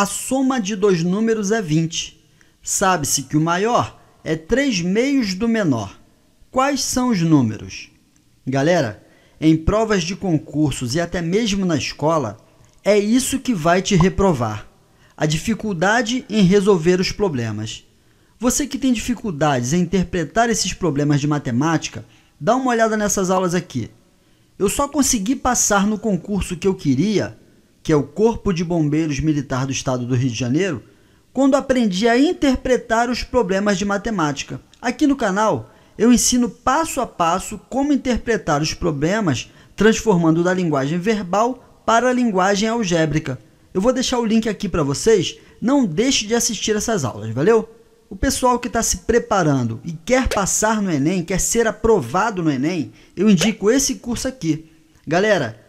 A soma de dois números é 20. Sabe-se que o maior é 3 meios do menor. Quais são os números? Galera, em provas de concursos e até mesmo na escola, é isso que vai te reprovar: a dificuldade em resolver os problemas. Você que tem dificuldades em interpretar esses problemas de matemática, dá uma olhada nessas aulas aqui. Eu só consegui passar no concurso que eu queria que é o Corpo de Bombeiros Militar do Estado do Rio de Janeiro, quando aprendi a interpretar os problemas de matemática. Aqui no canal, eu ensino passo a passo como interpretar os problemas, transformando da linguagem verbal para a linguagem algébrica. Eu vou deixar o link aqui para vocês, não deixe de assistir essas aulas, valeu? O pessoal que está se preparando e quer passar no Enem, quer ser aprovado no Enem, eu indico esse curso aqui. Galera,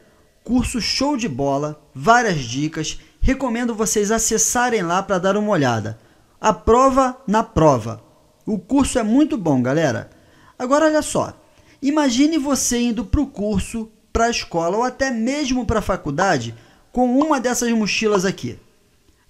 curso show de bola, várias dicas. Recomendo vocês acessarem lá para dar uma olhada. A prova na prova. O curso é muito bom, galera. Agora olha só. Imagine você indo para o curso, para a escola ou até mesmo para a faculdade com uma dessas mochilas aqui.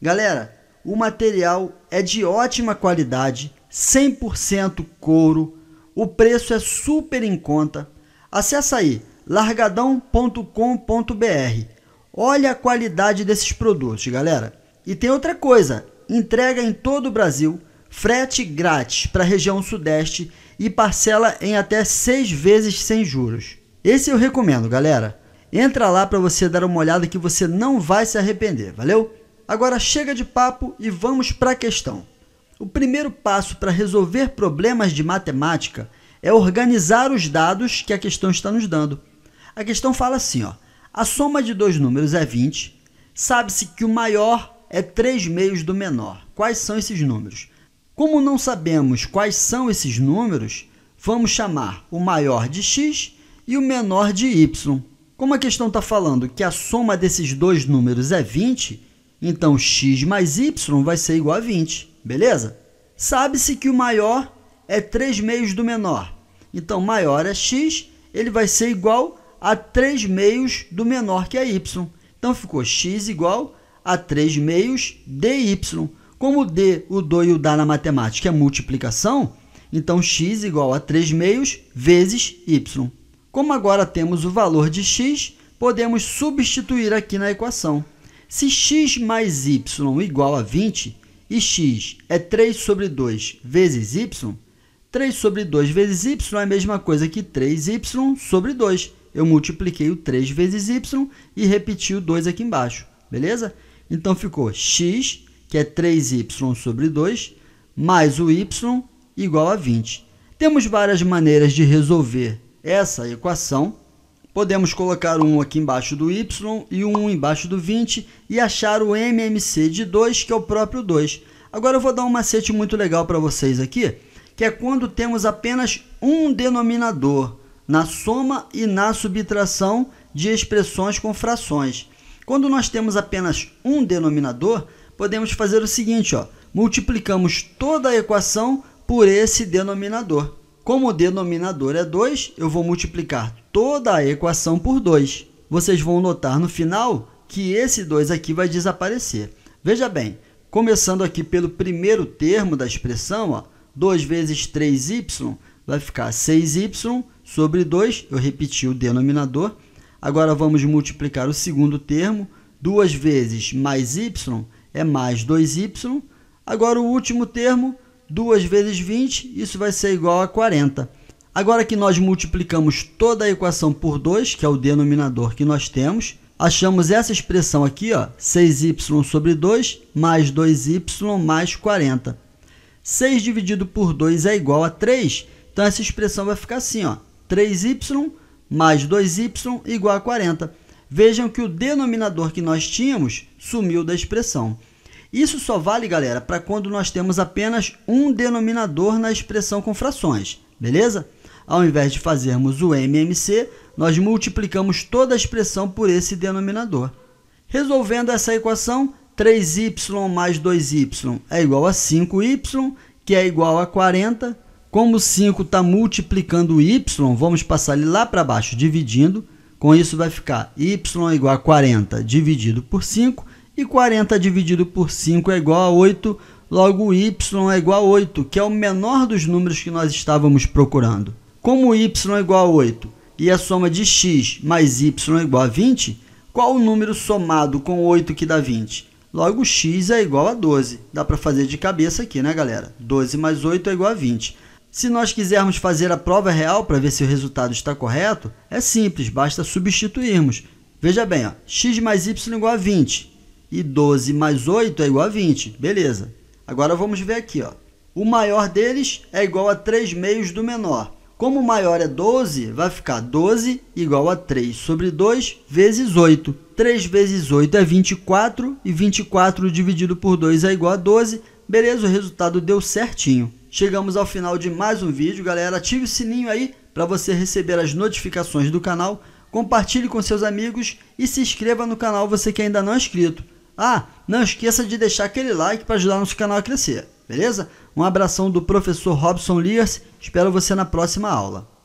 Galera, o material é de ótima qualidade, 100% couro, o preço é super em conta. Acesse aí largadão.com.br. Olha a qualidade desses produtos, galera. E tem outra coisa: entrega em todo o Brasil, frete grátis para a região Sudeste e parcela em até seis vezes sem juros. Esse eu recomendo, galera. Entra lá para você dar uma olhada que você não vai se arrepender, valeu? Agora chega de papo e vamos para a questão. O primeiro passo para resolver problemas de matemática é organizar os dados que a questão está nos dando. A questão fala assim, ó. A soma de dois números é 20. Sabe-se que o maior é 3 meios do menor. Quais são esses números? Como não sabemos quais são esses números, vamos chamar o maior de x e o menor de y. Como a questão está falando que a soma desses dois números é 20, então x mais y vai ser igual a 20, beleza? Sabe-se que o maior é 3 meios do menor. Então, maior é x, ele vai ser igual a 3 meios do menor que a y. Então ficou x igual a 3 meios dy. Como d, o do e o da na matemática é multiplicação, então x igual a 3 meios vezes y. Como agora temos o valor de x, podemos substituir aqui na equação. Se x mais y igual a 20 e x é 3 sobre 2 vezes y, 3 sobre 2 vezes y é a mesma coisa que 3y sobre 2 eu multipliquei o 3 vezes y e repeti o 2 aqui embaixo, beleza? Então, ficou x, que é 3y sobre 2, mais o y igual a 20. Temos várias maneiras de resolver essa equação. Podemos colocar um aqui embaixo do y e um embaixo do 20 e achar o MMC de 2, que é o próprio 2. Agora eu vou dar um macete muito legal para vocês aqui, que é quando temos apenas um denominador na soma e na subtração de expressões com frações. Quando nós temos apenas um denominador, podemos fazer o seguinte: ó, multiplicamos toda a equação por esse denominador. Como o denominador é 2, eu vou multiplicar toda a equação por 2. Vocês vão notar no final que esse 2 aqui vai desaparecer. Veja bem, começando aqui pelo primeiro termo da expressão, ó, 2 vezes 3y vai ficar 6y sobre 2, eu repeti o denominador. Agora vamos multiplicar o segundo termo. 2 vezes mais y é mais 2y. Agora o último termo, 2 vezes 20, isso vai ser igual a 40. Agora que nós multiplicamos toda a equação por 2, que é o denominador que nós temos, achamos essa expressão aqui, ó, 6y sobre 2 mais 2y mais 40. 6 dividido por 2 é igual a 3, então essa expressão vai ficar assim, ó, 3y mais 2y igual a 40. Vejam que o denominador que nós tínhamos sumiu da expressão. Isso só vale, galera, para quando nós temos apenas um denominador na expressão com frações, beleza? Ao invés de fazermos o MMC, nós multiplicamos toda a expressão por esse denominador. Resolvendo essa equação, 3y mais 2y é igual a 5y, que é igual a 40, como 5 está multiplicando y, vamos passar ele lá para baixo, dividindo. Com isso vai ficar y igual a 40 dividido por 5 e 40 dividido por 5 é igual a 8, é logo y é igual a 8, que é o menor dos números que nós estávamos procurando. Como y é igual a 8 e a soma de x mais y é igual a 20, qual o número somado com 8 que dá 20? Logo, x é igual a 12. Dá para fazer de cabeça aqui, né, galera? 12 mais 8 é igual a 20. Se nós quisermos fazer a prova real para ver se o resultado está correto, é simples, basta substituirmos. Veja bem, ó, x mais y igual a 20 e 12 mais 8 é igual a 20, beleza. Agora vamos ver aqui. Ó. O maior deles é igual a 3 meios do menor. Como o maior é 12, vai ficar 12 igual a 3 sobre 2 vezes 8. 3 vezes 8 é 24 e 24 dividido por 2 é igual a 12. Beleza, o resultado deu certinho chegamos ao final de mais um vídeo, galera. Ative o sininho aí para você receber as notificações do canal. Compartilhe com seus amigos e se inscreva no canal você que ainda não é inscrito. Ah, não esqueça de deixar aquele like para ajudar nosso canal a crescer, beleza? Um abração do professor Robson Lias, espero você na próxima aula.